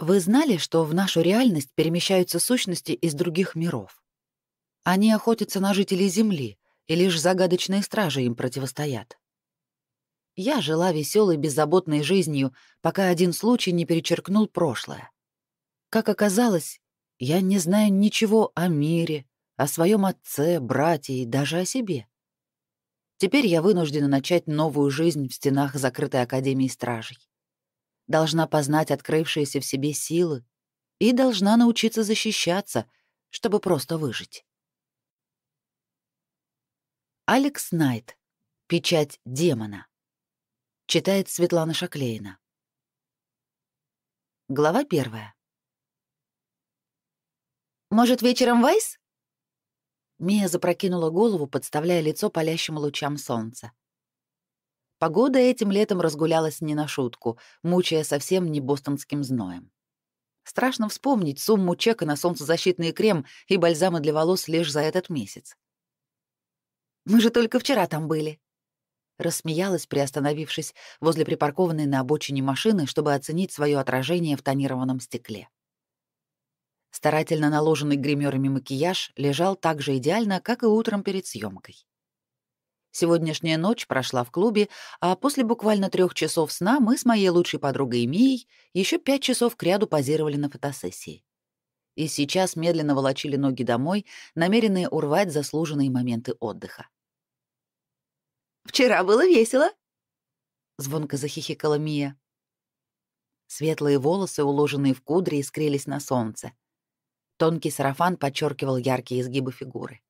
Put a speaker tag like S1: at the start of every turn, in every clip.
S1: Вы знали, что в нашу реальность перемещаются сущности из других миров? Они охотятся на жителей Земли, и лишь загадочные стражи им противостоят. Я жила веселой, беззаботной жизнью, пока один случай не перечеркнул прошлое. Как оказалось, я не знаю ничего о мире, о своем отце, брате и даже о себе. Теперь я вынуждена начать новую жизнь в стенах закрытой Академии Стражей должна познать открывшиеся в себе силы и должна научиться защищаться, чтобы просто выжить. Алекс Найт. Печать демона. Читает Светлана Шаклеина. Глава первая. «Может, вечером Вайс?» Мия запрокинула голову, подставляя лицо палящим лучам солнца. Погода этим летом разгулялась не на шутку, мучая совсем не бостонским зноем. Страшно вспомнить сумму чека на солнцезащитный крем и бальзамы для волос лишь за этот месяц. «Мы же только вчера там были», — рассмеялась, приостановившись возле припаркованной на обочине машины, чтобы оценить свое отражение в тонированном стекле. Старательно наложенный гримерами макияж лежал так же идеально, как и утром перед съемкой. Сегодняшняя ночь прошла в клубе, а после буквально трех часов сна мы с моей лучшей подругой Мией еще пять часов кряду позировали на фотосессии. И сейчас медленно волочили ноги домой, намеренные урвать заслуженные моменты отдыха. «Вчера было весело!» — звонко захихикала Мия. Светлые волосы, уложенные в кудри, искрились на солнце. Тонкий сарафан подчеркивал яркие изгибы фигуры.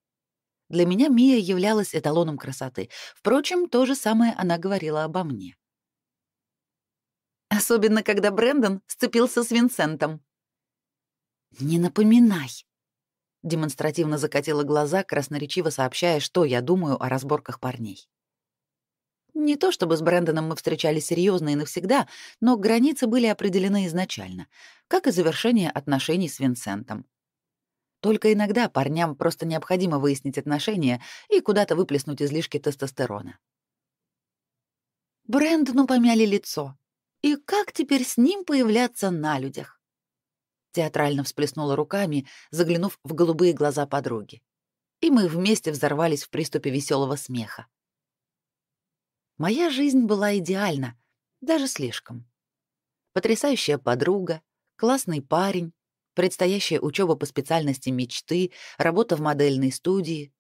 S1: Для меня Мия являлась эталоном красоты. Впрочем, то же самое она говорила обо мне. Особенно, когда Брэндон сцепился с Винсентом. «Не напоминай!» Демонстративно закатила глаза, красноречиво сообщая, что я думаю о разборках парней. Не то чтобы с Брэндоном мы встречались серьезно и навсегда, но границы были определены изначально, как и завершение отношений с Винсентом. Только иногда парням просто необходимо выяснить отношения и куда-то выплеснуть излишки тестостерона. Брэндону помяли лицо. И как теперь с ним появляться на людях? Театрально всплеснула руками, заглянув в голубые глаза подруги. И мы вместе взорвались в приступе веселого смеха. Моя жизнь была идеальна, даже слишком. Потрясающая подруга, классный парень, предстоящая учеба по специальности мечты, работа в модельной студии.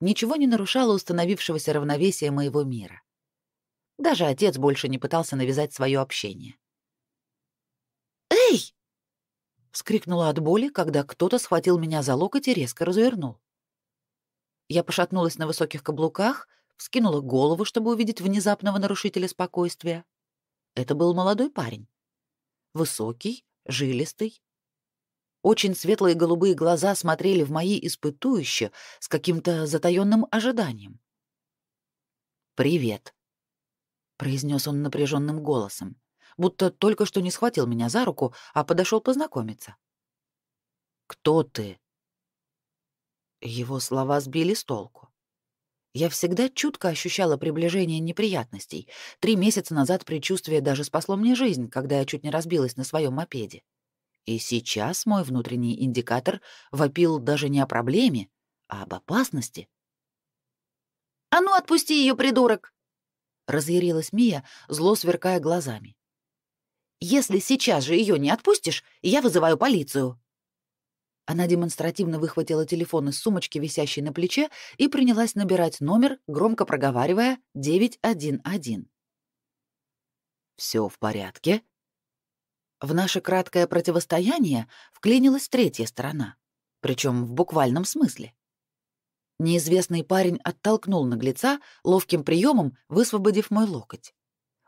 S1: Ничего не нарушало установившегося равновесия моего мира. Даже отец больше не пытался навязать свое общение. «Эй!» — вскрикнула от боли, когда кто-то схватил меня за локоть и резко развернул. Я пошатнулась на высоких каблуках, вскинула голову, чтобы увидеть внезапного нарушителя спокойствия. Это был молодой парень. Высокий, жилистый, очень светлые голубые глаза смотрели в мои испытующе с каким-то затаённым ожиданием. «Привет», — произнес он напряженным голосом, будто только что не схватил меня за руку, а подошел познакомиться. «Кто ты?» Его слова сбили с толку. Я всегда чутко ощущала приближение неприятностей. Три месяца назад предчувствие даже спасло мне жизнь, когда я чуть не разбилась на своем мопеде. И сейчас мой внутренний индикатор вопил даже не о проблеме, а об опасности. «А ну, отпусти ее, придурок!» — разъярилась Мия, зло сверкая глазами. «Если сейчас же ее не отпустишь, я вызываю полицию!» Она демонстративно выхватила телефон из сумочки, висящей на плече, и принялась набирать номер, громко проговаривая «911». «Все в порядке?» В наше краткое противостояние вклинилась третья сторона, причем в буквальном смысле. Неизвестный парень оттолкнул наглеца ловким приемом, высвободив мой локоть.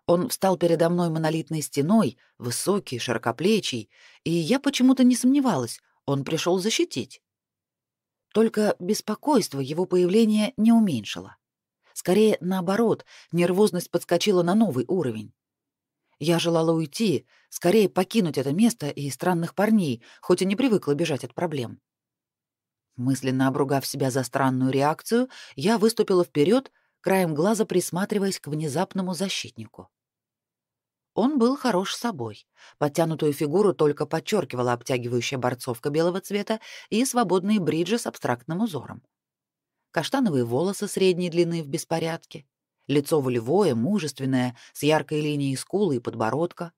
S1: Он встал передо мной монолитной стеной, высокий, широкоплечий, и я почему-то не сомневалась, он пришел защитить. Только беспокойство его появления не уменьшило. Скорее, наоборот, нервозность подскочила на новый уровень. Я желала уйти, скорее покинуть это место и странных парней, хоть и не привыкла бежать от проблем. Мысленно обругав себя за странную реакцию, я выступила вперед, краем глаза присматриваясь к внезапному защитнику. Он был хорош собой. Подтянутую фигуру только подчеркивала обтягивающая борцовка белого цвета и свободные бриджи с абстрактным узором. Каштановые волосы средней длины в беспорядке. Лицо волевое, мужественное, с яркой линией скулы и подбородка.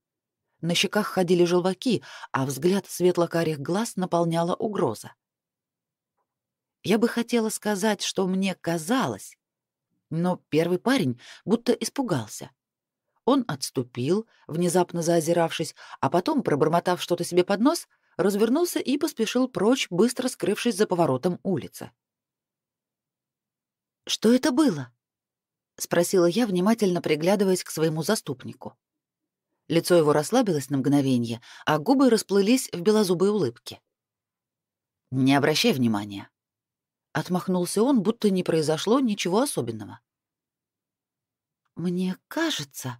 S1: На щеках ходили желваки, а взгляд светло-карих глаз наполняла угроза. Я бы хотела сказать, что мне казалось, но первый парень будто испугался. Он отступил, внезапно заозиравшись, а потом, пробормотав что-то себе под нос, развернулся и поспешил прочь, быстро скрывшись за поворотом улицы. «Что это было?» — спросила я, внимательно приглядываясь к своему заступнику. Лицо его расслабилось на мгновение, а губы расплылись в белозубой улыбке. «Не обращай внимания». Отмахнулся он, будто не произошло ничего особенного. «Мне кажется...»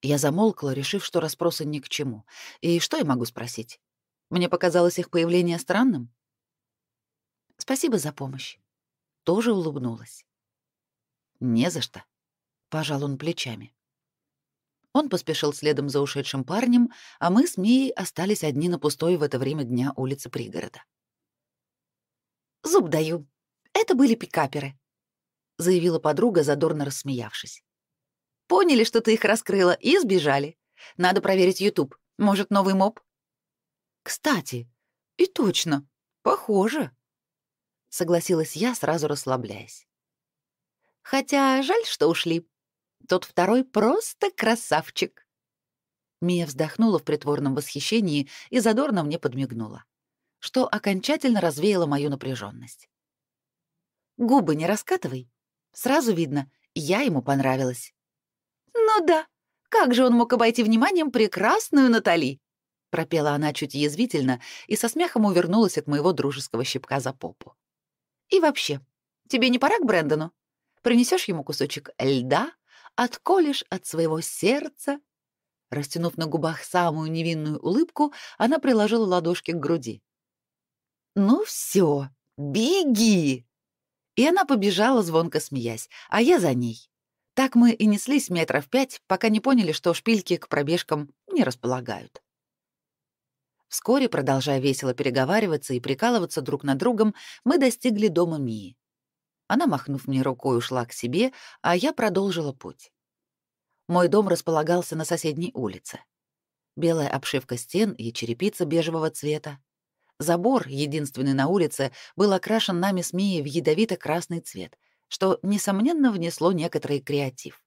S1: Я замолкла, решив, что расспросы ни к чему. И что я могу спросить? Мне показалось их появление странным. «Спасибо за помощь». Тоже улыбнулась. «Не за что», — пожал он плечами. Он поспешил следом за ушедшим парнем, а мы с Мией остались одни на пустой в это время дня улице пригорода. «Зуб даю. Это были пикаперы», — заявила подруга, задорно рассмеявшись. «Поняли, что ты их раскрыла, и сбежали. Надо проверить YouTube. Может, новый моб?» «Кстати, и точно, похоже», — согласилась я, сразу расслабляясь. Хотя жаль, что ушли. Тот второй просто красавчик. Мия вздохнула в притворном восхищении и задорно мне подмигнула, что окончательно развеяло мою напряженность. «Губы не раскатывай. Сразу видно, я ему понравилась». «Ну да, как же он мог обойти вниманием прекрасную Натали?» пропела она чуть язвительно и со смехом увернулась от моего дружеского щипка за попу. «И вообще, тебе не пора к Брэндону?» Принесешь ему кусочек льда, отколешь от своего сердца. Растянув на губах самую невинную улыбку, она приложила ладошки к груди. «Ну все, беги!» И она побежала, звонко смеясь, а я за ней. Так мы и неслись метров пять, пока не поняли, что шпильки к пробежкам не располагают. Вскоре, продолжая весело переговариваться и прикалываться друг над другом, мы достигли дома Мии. Она, махнув мне рукой, ушла к себе, а я продолжила путь. Мой дом располагался на соседней улице. Белая обшивка стен и черепица бежевого цвета. Забор, единственный на улице, был окрашен нами с Мией в ядовито-красный цвет, что, несомненно, внесло некоторый креатив.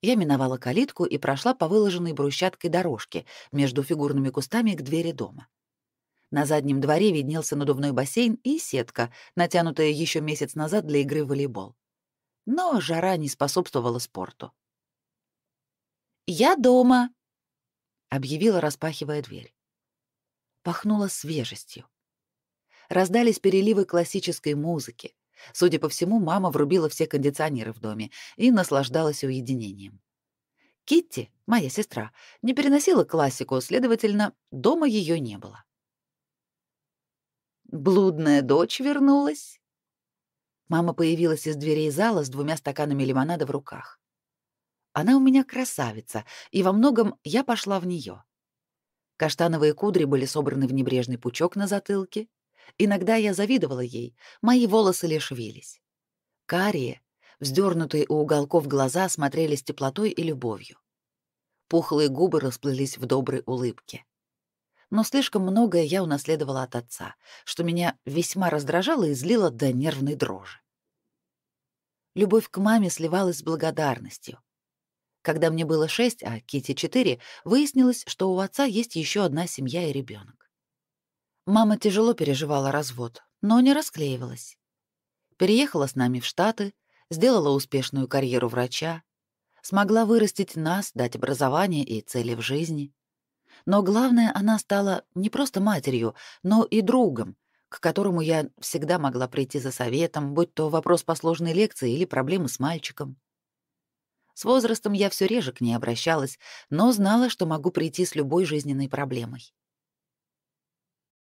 S1: Я миновала калитку и прошла по выложенной брусчаткой дорожке между фигурными кустами к двери дома. — на заднем дворе виднелся надувной бассейн и сетка, натянутая еще месяц назад для игры в волейбол. Но жара не способствовала спорту. «Я дома!» — объявила, распахивая дверь. Пахнуло свежестью. Раздались переливы классической музыки. Судя по всему, мама врубила все кондиционеры в доме и наслаждалась уединением. Китти, моя сестра, не переносила классику, следовательно, дома ее не было. Блудная дочь вернулась?» Мама появилась из дверей зала с двумя стаканами лимонада в руках. Она у меня красавица, и во многом я пошла в нее. Каштановые кудри были собраны в небрежный пучок на затылке. Иногда я завидовала ей, мои волосы лишь вились. Карие, вздернутые у уголков глаза, смотрели с теплотой и любовью. Пухлые губы расплылись в доброй улыбке но слишком многое я унаследовала от отца, что меня весьма раздражало и злило до нервной дрожи. Любовь к маме сливалась с благодарностью. Когда мне было шесть, а Кити четыре, выяснилось, что у отца есть еще одна семья и ребенок. Мама тяжело переживала развод, но не расклеивалась. Переехала с нами в Штаты, сделала успешную карьеру врача, смогла вырастить нас, дать образование и цели в жизни. Но главное, она стала не просто матерью, но и другом, к которому я всегда могла прийти за советом, будь то вопрос по сложной лекции или проблемы с мальчиком. С возрастом я все реже к ней обращалась, но знала, что могу прийти с любой жизненной проблемой.